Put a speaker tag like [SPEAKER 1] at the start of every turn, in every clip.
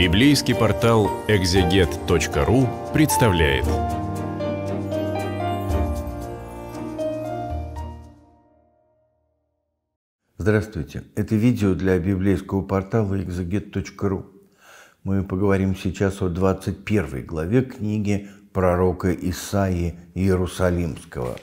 [SPEAKER 1] Библейский портал экзегет.ру представляет. Здравствуйте! Это видео для библейского портала экзегет.ру. Мы поговорим сейчас о 21 главе книги пророка Исаии Иерусалимского.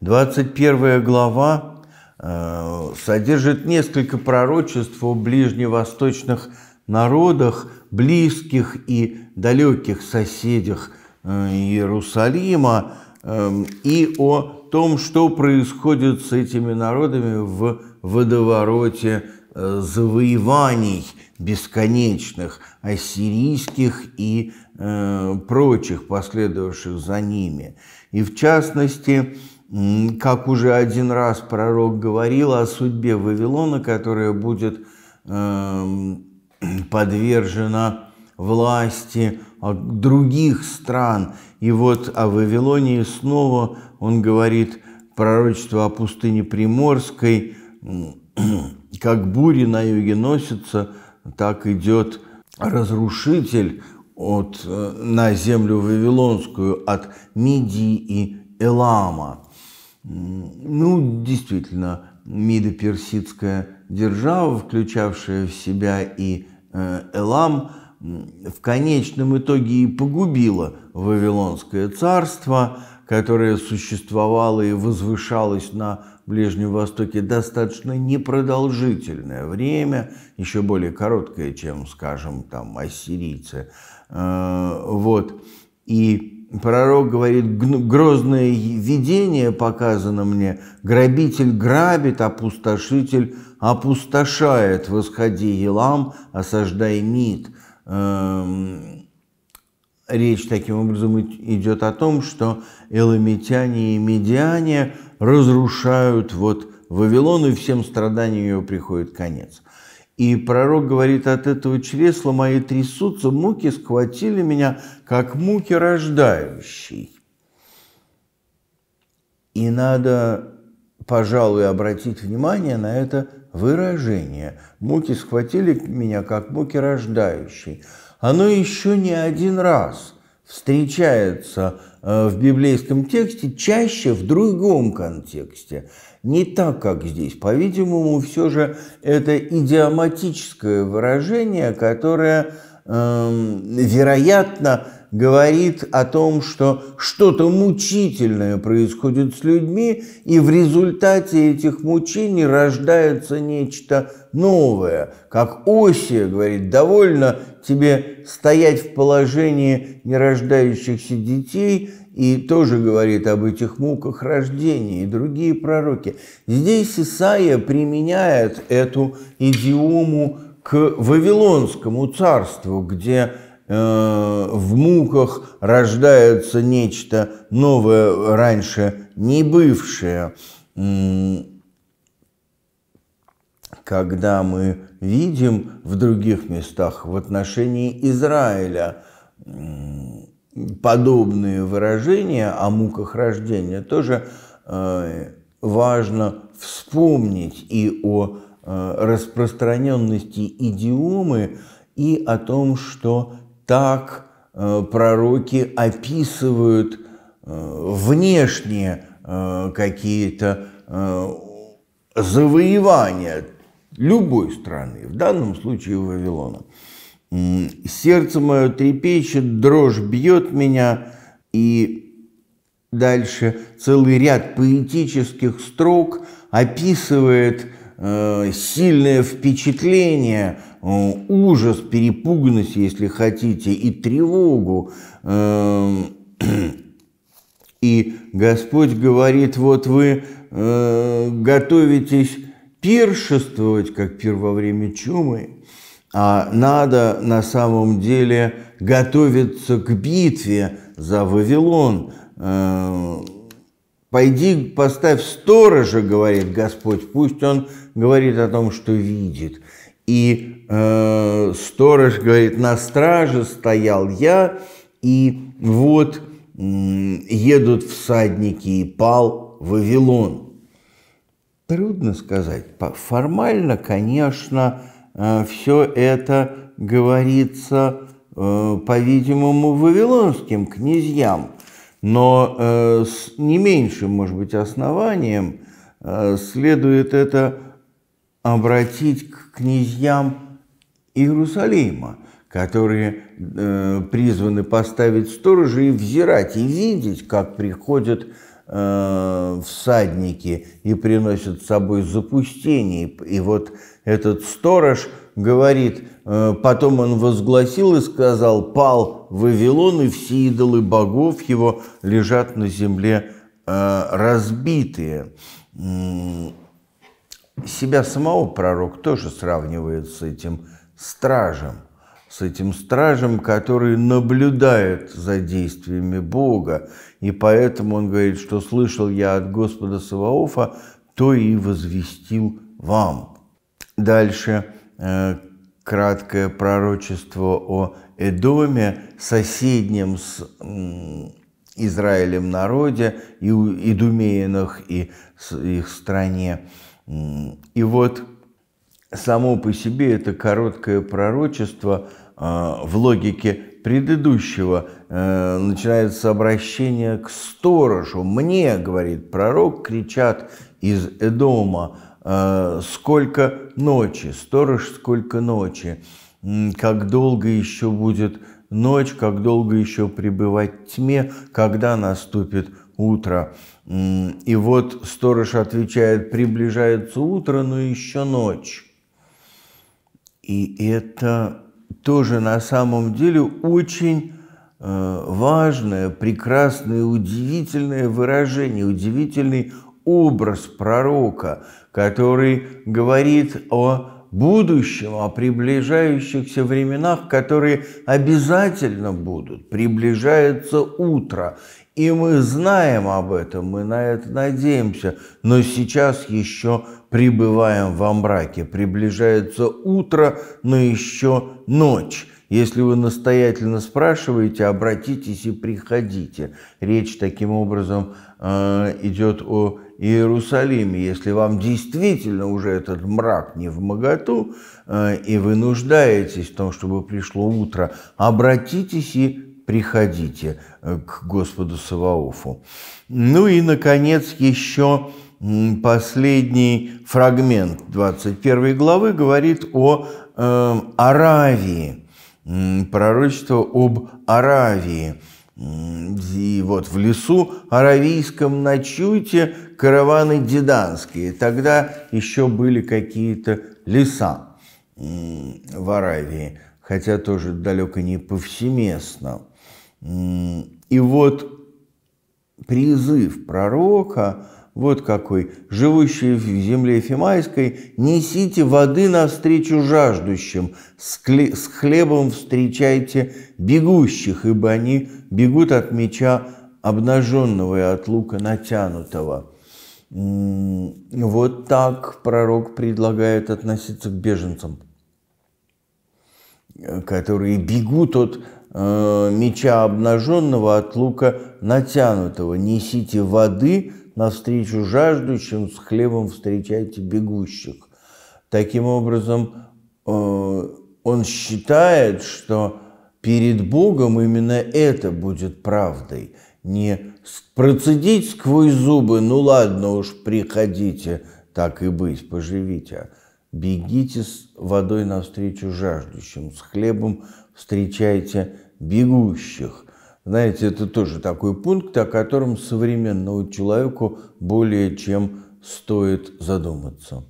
[SPEAKER 1] 21 глава э, содержит несколько пророчеств о ближневосточных народах, близких и далеких соседях э, Иерусалима эм, и о том, что происходит с этими народами в водовороте э, завоеваний бесконечных, ассирийских и э, прочих, последовавших за ними. И в частности, как уже один раз пророк говорил о судьбе Вавилона, которая будет э, подвержена власти других стран. И вот о Вавилонии снова он говорит пророчество о пустыне Приморской, как бури на юге носится, так идет разрушитель от, э, на землю Вавилонскую от Мидии и Элама. Ну, действительно, Мидо-персидская держава, включавшая в себя и Э, Элам в конечном итоге и погубило Вавилонское царство, которое существовало и возвышалось на Ближнем Востоке достаточно непродолжительное время, еще более короткое, чем, скажем, там, ассирийцы. Э, вот. И пророк говорит, грозное видение показано мне, грабитель грабит, опустошитель опустошает, восходи Елам, осаждай Мид. Эм, речь таким образом идет о том, что эламитяне и медиане разрушают вот Вавилон, и всем страданиям ее приходит конец. И пророк говорит, от этого чресла мои трясутся, муки схватили меня, как муки рождающие. И надо, пожалуй, обратить внимание на это выражение. Муки схватили меня, как муки рождающей. Оно еще не один раз встречается э, в библейском тексте, чаще в другом контексте. Не так, как здесь. По-видимому, все же это идиоматическое выражение, которое, э, вероятно, говорит о том, что что-то мучительное происходит с людьми, и в результате этих мучений рождается нечто новое. Как Осия говорит, довольно тебе стоять в положении нерождающихся детей, и тоже говорит об этих муках рождения и другие пророки. Здесь Исаия применяет эту идиому к Вавилонскому царству, где Э, в муках рождается нечто новое, раньше не бывшее. Когда мы видим в других местах в отношении Израиля подобные выражения о муках рождения, тоже э, важно вспомнить и о э, распространенности идиомы, и о том, что так э, пророки описывают э, внешние э, какие-то завоевания любой страны, в данном случае Вавилона. Сердце мое трепещет, дрожь бьет меня, и дальше целый ряд поэтических строк описывает сильное впечатление Э, ужас, перепуганность, если хотите, и тревогу. Эм, и Господь говорит, вот вы э, готовитесь пиршествовать, как пир во время чумы, а надо на самом деле готовиться к битве за Вавилон. Э, «Пойди, поставь сторожа, — говорит Господь, — пусть он говорит о том, что видит» и э, сторож говорит, на страже стоял я, и вот э, едут всадники, и пал Вавилон. Трудно сказать. Формально, конечно, э, все это говорится, э, по-видимому, вавилонским князьям, но э, с не меньшим, может быть, основанием э, следует это обратить к князьям Иерусалима, которые э, призваны поставить сторожа и взирать, и видеть, как приходят э, всадники и приносят с собой запустение. И вот этот сторож говорит, э, потом он возгласил и сказал, пал Вавилон, и все идолы богов его лежат на земле э, разбитые себя самого пророк тоже сравнивает с этим стражем, с этим стражем, который наблюдает за действиями Бога. И поэтому он говорит, что слышал я от Господа Саваофа, то и возвестил вам. Дальше э, краткое пророчество о Эдоме, соседнем с э, Израилем народе, и, и Думеянах, и с, их стране. И вот само по себе это короткое пророчество а, в логике предыдущего э, начинается обращение к сторожу. «Мне, — говорит пророк, — кричат из Эдома, э, сколько ночи, сторож, сколько ночи, как долго еще будет ночь, как долго еще пребывать тьме, когда наступит утро. И вот сторож отвечает, приближается утро, но еще ночь. И это тоже на самом деле очень э, важное, прекрасное, удивительное выражение, удивительный образ пророка, который говорит о будущем, о приближающихся временах, которые обязательно будут. Приближается утро. И мы знаем об этом, мы на это надеемся, но сейчас еще пребываем во мраке. Приближается утро, но еще ночь. Если вы настоятельно спрашиваете, обратитесь и приходите. Речь таким образом э, идет о Иерусалиме. Если вам действительно уже этот мрак не в моготу, э, и вы нуждаетесь в том, чтобы пришло утро, обратитесь и приходите э, к Господу Саваофу. Ну и, наконец, еще последний фрагмент 21 главы говорит о э, Аравии, пророчество об Аравии. И вот в лесу аравийском ночуйте караваны деданские. Тогда еще были какие-то леса в Аравии, хотя тоже далеко не повсеместно. И вот призыв пророка вот какой. живущий в земле Ефимайской, несите воды навстречу жаждущим, с хлебом встречайте бегущих, ибо они бегут от меча обнаженного и от лука натянутого». Вот так пророк предлагает относиться к беженцам – Э, которые бегут от э, меча обнаженного, от лука натянутого. Несите воды навстречу жаждущим, с хлебом встречайте бегущих. Таким образом, э, он считает, что перед Богом именно это будет правдой. Не процедить сквозь зубы, ну ладно уж, приходите, так и быть, поживите, Бегите с водой навстречу жаждущим, с хлебом встречайте бегущих. Знаете, это тоже такой пункт, о котором современному человеку более чем стоит задуматься.